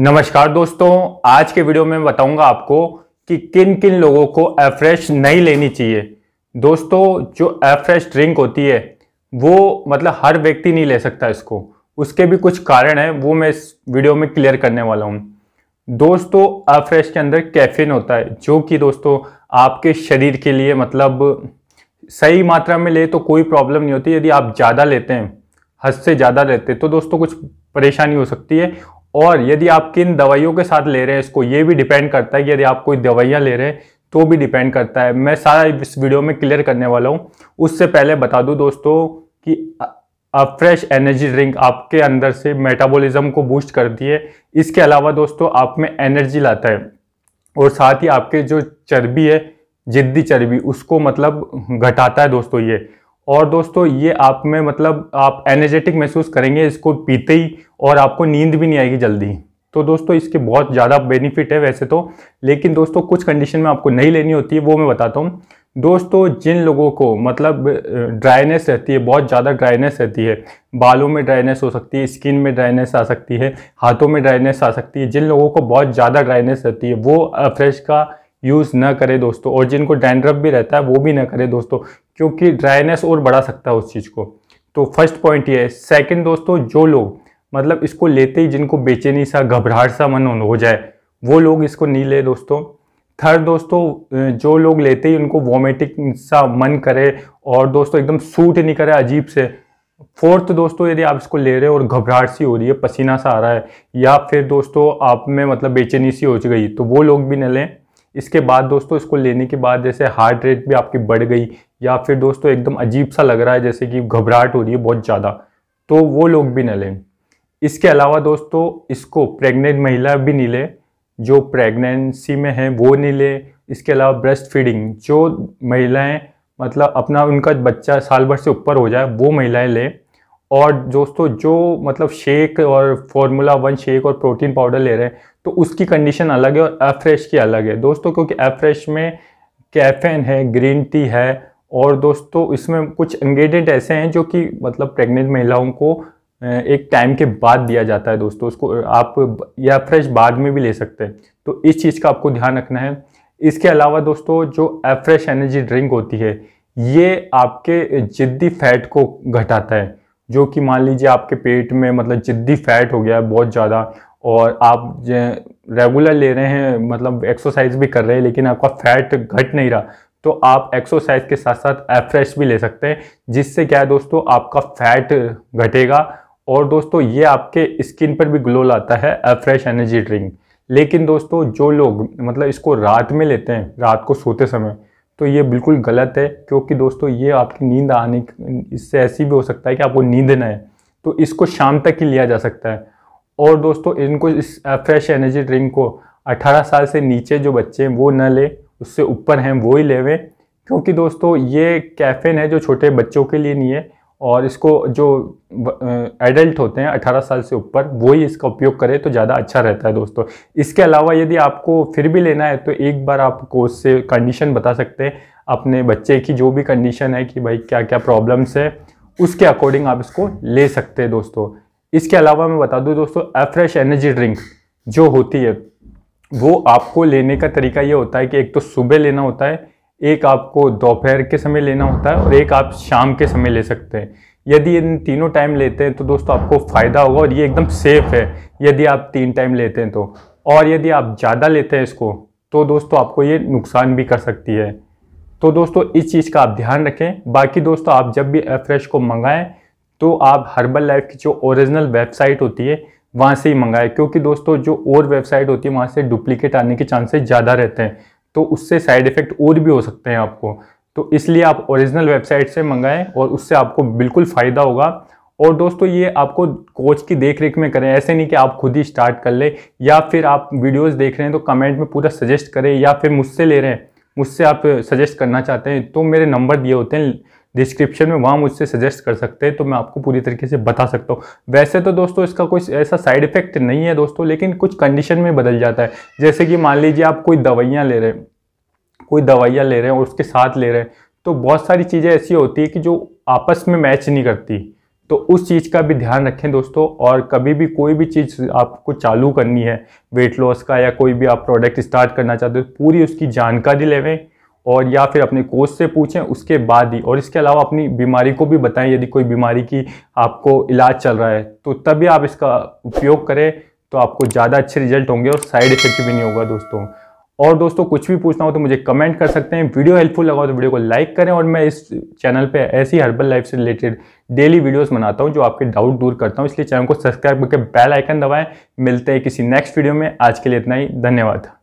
नमस्कार दोस्तों आज के वीडियो में बताऊंगा आपको कि किन किन लोगों को एफ्रेश नहीं लेनी चाहिए दोस्तों जो एफ्रेश ड्रिंक होती है वो मतलब हर व्यक्ति नहीं ले सकता इसको उसके भी कुछ कारण हैं वो मैं इस वीडियो में क्लियर करने वाला हूँ दोस्तों एफ्रेश के अंदर कैफीन होता है जो कि दोस्तों आपके शरीर के लिए मतलब सही मात्रा में ले तो कोई प्रॉब्लम नहीं होती यदि आप ज़्यादा लेते हैं हद से ज़्यादा लेते हैं तो दोस्तों कुछ परेशानी हो सकती है और यदि आप किन दवाइयों के साथ ले रहे हैं इसको ये भी डिपेंड करता है कि यदि आप कोई दवाइयाँ ले रहे हैं तो भी डिपेंड करता है मैं सारा इस वीडियो में क्लियर करने वाला हूँ उससे पहले बता दूँ दोस्तों कि फ्रेश एनर्जी ड्रिंक आपके अंदर से मेटाबॉलिज्म को बूस्ट करती है इसके अलावा दोस्तों आप में एनर्जी लाता है और साथ ही आपके जो चर्बी है जिद्दी चर्बी उसको मतलब घटाता है दोस्तों ये और दोस्तों ये आप में मतलब आप एनर्जेटिक महसूस करेंगे इसको पीते ही और आपको नींद भी नहीं आएगी जल्दी तो दोस्तों इसके बहुत ज़्यादा बेनिफिट है वैसे तो लेकिन दोस्तों कुछ कंडीशन में आपको नहीं लेनी होती है वो मैं बताता हूँ दोस्तों जिन लोगों को मतलब ड्राइनेस रहती है बहुत ज़्यादा ड्राइनेस रहती है बालों में ड्राइनेस हो सकती है स्किन में ड्राइनेस आ सकती है हाथों में ड्राइनेस आ सकती है जिन लोगों को बहुत ज़्यादा ड्राइनेस रहती है वो फ्रेश का यूज़ ना करें दोस्तों और जिनको डैंड्रफ भी रहता है वो भी ना करें दोस्तों क्योंकि ड्राइनेस और बढ़ा सकता है उस चीज़ को तो फर्स्ट पॉइंट ये है सेकेंड दोस्तों जो लोग मतलब इसको लेते ही जिनको बेचैनी सा घबराहट सा मन हो जाए वो लोग इसको नहीं ले दोस्तों थर्ड दोस्तों जो लोग लेते ही उनको वॉमिटिंग सा मन करे और दोस्तों एकदम सूट नहीं करे अजीब से फोर्थ दोस्तों यदि आप इसको ले रहे हो और घबराहट सी हो रही है पसीना सा आ रहा है या फिर दोस्तों आप में मतलब बेचैनी सी हो गई तो वो लोग भी न लें इसके बाद दोस्तों इसको लेने के बाद जैसे हार्ट रेट भी आपकी बढ़ गई या फिर दोस्तों एकदम अजीब सा लग रहा है जैसे कि घबराहट हो रही है बहुत ज़्यादा तो वो लोग भी न लें इसके अलावा दोस्तों इसको प्रेग्नेंट महिला भी नहीं लें जो प्रेगनेंसी में हैं वो नहीं लें इसके अलावा ब्रेस्ट फीडिंग जो महिलाएँ मतलब अपना उनका बच्चा साल भर से ऊपर हो जाए वो महिलाएँ लें और दोस्तों जो मतलब शेक और फार्मूला वन शेक और प्रोटीन पाउडर ले रहे हैं तो उसकी कंडीशन अलग है और एफ्रेश की अलग है दोस्तों क्योंकि एफ्रेश में कैफेन है ग्रीन टी है और दोस्तों इसमें कुछ इंग्रेडिएंट ऐसे हैं जो कि मतलब प्रेग्नेंट महिलाओं को एक टाइम के बाद दिया जाता है दोस्तों उसको आप या फ्रेश बाद में भी ले सकते हैं तो इस चीज़ का आपको ध्यान रखना है इसके अलावा दोस्तों जो एफ्रेश एनर्जी ड्रिंक होती है ये आपके जिद्दी फैट को घटाता है जो कि मान लीजिए आपके पेट में मतलब जिद्दी फैट हो गया है बहुत ज़्यादा और आप रेगुलर ले रहे हैं मतलब एक्सरसाइज भी कर रहे हैं लेकिन आपका फैट घट नहीं रहा तो आप एक्सरसाइज के साथ साथ एफ्रेश भी ले सकते हैं जिससे क्या है दोस्तों आपका फैट घटेगा और दोस्तों ये आपके स्किन पर भी ग्लो लाता है एफ्रेश एनर्जी ड्रिंक लेकिन दोस्तों जो लोग मतलब इसको रात में लेते हैं रात को सोते समय तो ये बिल्कुल गलत है क्योंकि दोस्तों ये आपकी नींद आने इससे ऐसी भी हो सकता है कि आपको नींद ना है तो इसको शाम तक ही लिया जा सकता है और दोस्तों इनको इस फ्रेश एनर्जी ड्रिंक को 18 साल से नीचे जो बच्चे हैं वो न लें उससे ऊपर हैं वो ही लेवें क्योंकि दोस्तों ये कैफ़ेन है जो छोटे बच्चों के लिए नहीं है और इसको जो एडल्ट होते हैं 18 साल से ऊपर वो ही इसका उपयोग करें तो ज़्यादा अच्छा रहता है दोस्तों इसके अलावा यदि आपको फिर भी लेना है तो एक बार आप कोर्स से कंडीशन बता सकते हैं अपने बच्चे की जो भी कंडीशन है कि भाई क्या क्या प्रॉब्लम्स है उसके अकॉर्डिंग आप इसको ले सकते हैं दोस्तों इसके अलावा मैं बता दूँ दोस्तों एफ्रेश एनर्जी ड्रिंक जो होती है वो आपको लेने का तरीका ये होता है कि एक तो सुबह लेना होता है एक आपको दोपहर के समय लेना होता है और एक आप शाम के समय ले सकते हैं यदि इन तीनों टाइम लेते हैं तो दोस्तों आपको फ़ायदा होगा और ये एकदम सेफ़ है यदि आप तीन टाइम लेते हैं तो और यदि आप ज़्यादा लेते हैं इसको तो दोस्तों आपको ये नुकसान भी कर सकती है तो दोस्तों इस चीज़ का आप ध्यान रखें बाकी दोस्तों आप जब भी एफ्रेश को मंगाएं तो आप हर्बल लाइफ की जो ओरिजिनल वेबसाइट होती है वहाँ से ही मंगाएं क्योंकि दोस्तों जो और वेबसाइट होती है वहाँ से डुप्लीकेट आने के चांसेस ज़्यादा रहते हैं तो उससे साइड इफ़ेक्ट और भी हो सकते हैं आपको तो इसलिए आप ओरिजिनल वेबसाइट से मंगाएं और उससे आपको बिल्कुल फ़ायदा होगा और दोस्तों ये आपको कोच की देख रेख में करें ऐसे नहीं कि आप खुद ही स्टार्ट कर ले या फिर आप वीडियोस देख रहे हैं तो कमेंट में पूरा सजेस्ट करें या फिर मुझसे ले रहे हैं मुझसे आप सजेस्ट करना चाहते हैं तो मेरे नंबर दिए होते हैं डिस्क्रिप्शन में वहाँ मुझसे सजेस्ट कर सकते हैं तो मैं आपको पूरी तरीके से बता सकता हूँ वैसे तो दोस्तों इसका कोई ऐसा साइड इफ़ेक्ट नहीं है दोस्तों लेकिन कुछ कंडीशन में बदल जाता है जैसे कि मान लीजिए आप कोई दवाइयाँ ले रहे हैं कोई दवाइयाँ ले रहे हैं और उसके साथ ले रहे हैं तो बहुत सारी चीज़ें ऐसी होती है कि जो आपस में मैच नहीं करती तो उस चीज़ का भी ध्यान रखें दोस्तों और कभी भी कोई भी चीज़ आपको चालू करनी है वेट लॉस का या कोई भी आप प्रोडक्ट स्टार्ट करना चाहते हो तो पूरी उसकी जानकारी लेवें और या फिर अपने कोच से पूछें उसके बाद ही और इसके अलावा अपनी बीमारी को भी बताएं यदि कोई बीमारी की आपको इलाज चल रहा है तो तभी आप इसका उपयोग करें तो आपको ज़्यादा अच्छे रिजल्ट होंगे और साइड इफेक्ट भी नहीं होगा दोस्तों और दोस्तों कुछ भी पूछना हो तो मुझे कमेंट कर सकते हैं वीडियो हेल्पफुल लगा हो तो वीडियो को लाइक करें और मैं इस चैनल पे ऐसी हर्बल लाइफ से रिलेटेड डेली वीडियोस बनाता हूं जो आपके डाउट दूर करता हूं इसलिए चैनल को सब्सक्राइब करके बेल आइकन दबाएं मिलते हैं किसी नेक्स्ट वीडियो में आज के लिए इतना ही धन्यवाद